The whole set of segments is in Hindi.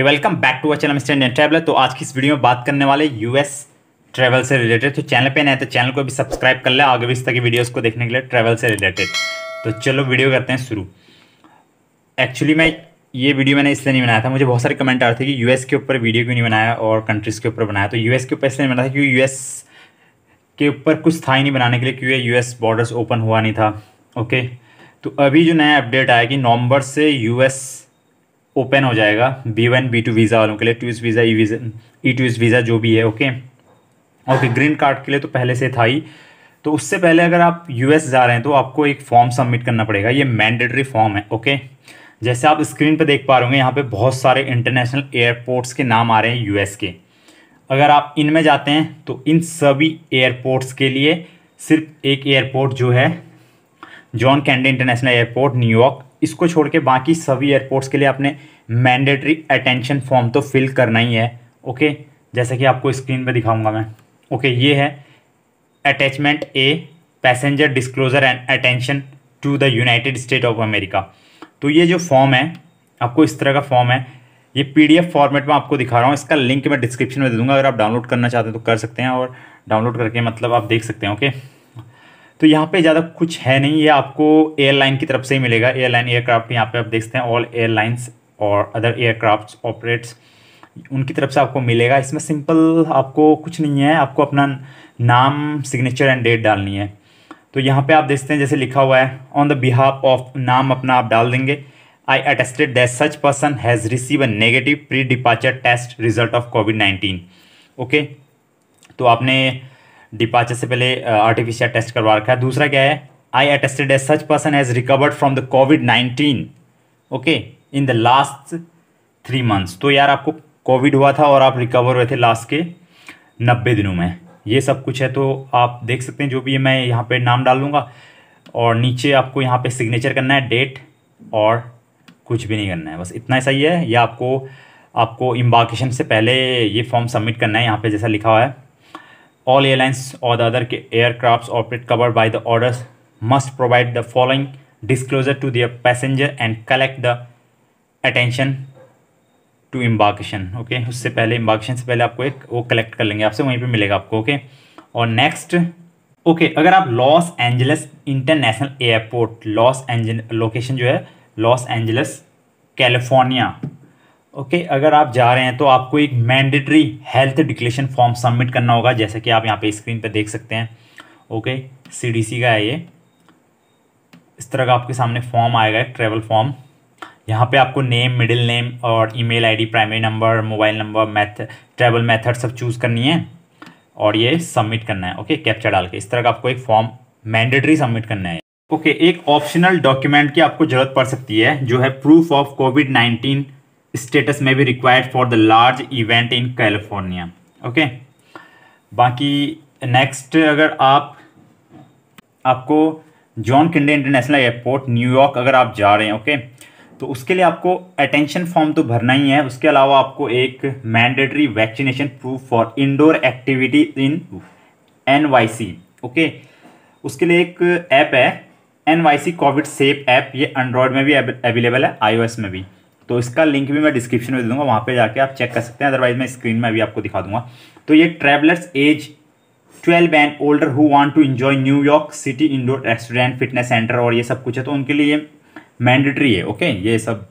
Hey welcome back to our channel mister Indian travel तो आज की इस वीडियो में बात करने वाले यूएस ट्रैवल से रिलेटेड तो चैनल पे नए तो चैनल को भी सब्सक्राइब कर ले आगे भी इस तरह की वीडियोस को देखने के लिए ट्रैवल से रिलेटेड तो चलो वीडियो करते हैं शुरू एक्चुअली मैं ये वीडियो मैंने इसलिए नहीं बनाया था मुझे बहुत सारे कमेंट आ रहे थे कि यूएस के ऊपर वीडियो क्यों नहीं बनाया और कंट्रीज़ के ऊपर बनाया तो यूएस के ऊपर इसलिए नहीं बनाया था क्योंकि यूएस के ऊपर कुछ था ही नहीं बनाने के लिए क्योंकि यूएस बॉर्डर्स ओपन हुआ नहीं था ओके तो अभी जो नया अपडेट आया कि नवंबर से यूएस ओपन हो जाएगा B one B two visa वालों के लिए टूस वीज़ा ई वीज़ा ई टूस वीज़ा जो भी है ओके ओके ग्रीन कार्ड के लिए तो पहले से था ही तो उससे पहले अगर आप यूएस जा रहे हैं तो आपको एक फॉर्म सबमिट करना पड़ेगा ये मैंडेटरी फॉर्म है ओके जैसे आप स्क्रीन पर देख पा रहे होंगे यहाँ पर बहुत सारे इंटरनेशनल एयरपोर्ट्स के नाम आ रहे हैं यू के अगर आप इनमें जाते हैं तो इन सभी एयरपोर्ट्स के लिए सिर्फ एक एयरपोर्ट जो है John Kennedy international airport New York इसको छोड़ के बाकी सभी एयरपोर्ट्स के लिए आपने मैंडेटरी अटेंशन फॉर्म तो फिल करना ही है ओके जैसे कि आपको स्क्रीन पर दिखाऊंगा मैं ओके ये है attachment A passenger disclosure and attention to the United State of America तो ये जो फॉर्म है आपको इस तरह का फॉर्म है ये पीडीएफ फॉर्मेट में आपको दिखा रहा हूँ इसका लिंक मैं डिस्क्रिप्शन में दे दूँगा अगर आप डाउनलोड करना चाहते हैं तो कर सकते हैं और डाउनलोड करके मतलब आप देख सकते हैं ओके तो यहाँ पे ज़्यादा कुछ है नहीं ये आपको एयरलाइन की तरफ से ही मिलेगा एयरलाइन एयरक्राफ्ट यहाँ पे आप देखते हैं ऑल एयरलाइंस और अदर एयरक्राफ्ट ऑपरेट्स उनकी तरफ से आपको मिलेगा इसमें सिंपल आपको कुछ नहीं है आपको अपना नाम सिग्नेचर एंड डेट डालनी है तो यहाँ पर आप देखते हैं जैसे लिखा हुआ है ऑन द बिहाफ ऑफ नाम अपना आप डाल देंगे I attested that such person has receive a negative pre departure test result of covid nineteen okay तो आपने डिपार्चर से पहले आर्टिफिशियल टेस्ट करवा रखा है दूसरा क्या है I attested as such person has recovered from the covid nineteen okay in the last three months तो यार आपको कोविड हुआ था और आप रिकवर हुए थे लास्ट के नब्बे दिनों में ये सब कुछ है तो आप देख सकते हैं जो भी है मैं यहाँ पे नाम डाल लूँगा और नीचे आपको यहाँ पे सिग्नेचर करना है डेट और कुछ भी नहीं करना है बस इतना ही सही है या आपको आपको इम्बार्केशन से पहले ये फॉर्म सबमिट करना है यहाँ पे जैसा लिखा हुआ है all airlines or the other aircrafts operate covered by the orders must provide the following disclosure to their passenger and collect the attention to embarkation okay उससे पहले इम्बाकेशन से पहले आपको एक वो कलेक्ट कर लेंगे आपसे वहीं पे मिलेगा आपको ओके okay? और नेक्स्ट ओके okay, अगर आप Los Angeles international airport Los Angel location जो है Los Angeles California okay okay, अगर आप जा रहे हैं तो आपको एक mandatory health declaration form submit करना होगा जैसे कि आप यहाँ पे स्क्रीन पे देख सकते हैं ओके okay, सी का है ये इस तरह का आपके सामने फॉर्म आएगा ट्रैवल फॉर्म यहाँ पे आपको नेम मिडिल नेम और email ID primary number mobile number method travel method सब चूज़ करनी है और ये सबमिट करना है ओके okay, कैप्चर डाल के इस तरह का आपको एक फॉर्म मैंडेटरी सबमिट करना है ओके एक ऑप्शनल डॉक्यूमेंट की आपको ज़रूरत पड़ सकती है जो है proof of covid nineteen status में भी required for the large event in California okay बाकी नेक्स्ट अगर आप आपको John Kennedy international airport New York अगर आप जा रहे हैं ओके तो उसके लिए आपको अटेंशन फॉर्म तो भरना ही है उसके अलावा आपको एक mandatory vaccination proof for indoor activity in N okay उसके लिए एक ऐप है एन कोविड सेफ ऐप ये एंड्रॉयड में भी अवेलेबल है आईओएस में भी तो इसका लिंक भी मैं डिस्क्रिप्शन में दे दूँगा वहाँ पर जाके आप चेक कर सकते हैं अदरवाइज मैं स्क्रीन में अभी आपको दिखा दूंगा तो ये travellers age twelve and older who want to enjoy New York city indoor restaurant fitness centre और ये सब कुछ है तो उनके लिए मैंडेटरी है ओके ये सब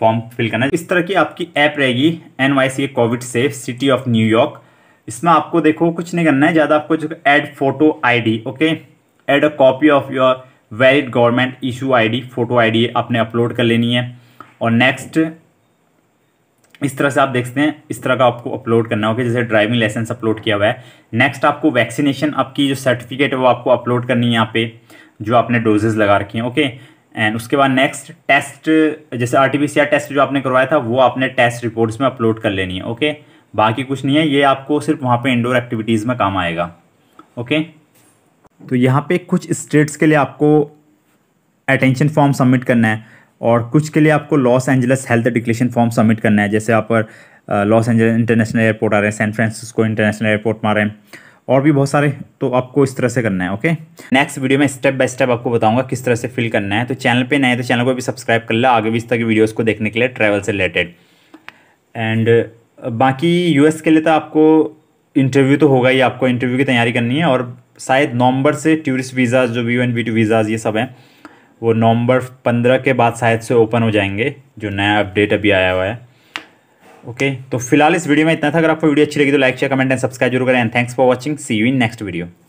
फॉर्म फिल करना है इस तरह की आपकी ऐप रहेगी N Y C covid safe city of New York इसमें आपको देखो कुछ नहीं करना है ज़्यादा आपको जो add photo I okay add a copy of your valid government issue ID photo ID आपने अपलोड कर लेनी है और नेक्स्ट इस तरह से आप देखते हैं इस तरह का आपको अपलोड करना होगा जैसे ड्राइविंग लाइसेंस अपलोड किया हुआ है नेक्स्ट आपको वैक्सीनेशन आपकी जो सर्टिफिकेट है वो आपको अपलोड करनी है यहाँ पे जो आपने डोजेज लगा रखी हैं ओके एंड उसके बाद नेक्स्ट टेस्ट जैसे आर टेस्ट जो आपने करवाया था वो आपने टेस्ट रिपोर्ट्स में अपलोड कर लेनी है ओके बाकी कुछ नहीं है ये आपको सिर्फ वहाँ पर इंडोर एक्टिविटीज़ में काम आएगा ओके तो यहाँ पे कुछ स्टेट्स के लिए आपको अटेंशन फॉर्म सबमिट करना है और कुछ के लिए आपको Los Angeles health declaration form submit करना है जैसे आप लॉस एंजल इंटरनेशनल एयरपोर्ट आ रहे हैं सैन फ्रांसिस्को इंटरनेशनल एयरपोर्ट में आ रहे हैं और भी बहुत सारे तो आपको इस तरह से करना है ओके नेक्स्ट वीडियो में स्टेप बाय स्टेप आपको बताऊंगा किस तरह से फिल करना है तो चैनल पे नए तो चैनल को भी सब्सक्राइब कर लो आगे भी इस तरह की वीडियोस को देखने के लिए ट्रैवल से रिलेटेड एंड बाकी यूएस के लिए तो आपको इंटरव्यू तो होगा ही आपको इंटरव्यू की तैयारी करनी है और शायद नवंबर से टूरिस्ट वीज़ा जो V N V two visas ये सब हैं वो नवंबर पंद्रह के बाद शायद से ओपन हो जाएंगे जो नया अपडेट अभी आया हुआ है ओके तो फिलहाल इस वीडियो में इतना था अगर आपको वीडियो अच्छी लगी तो like share comment and subscribe जरूर करें and thanks for watching see you in next video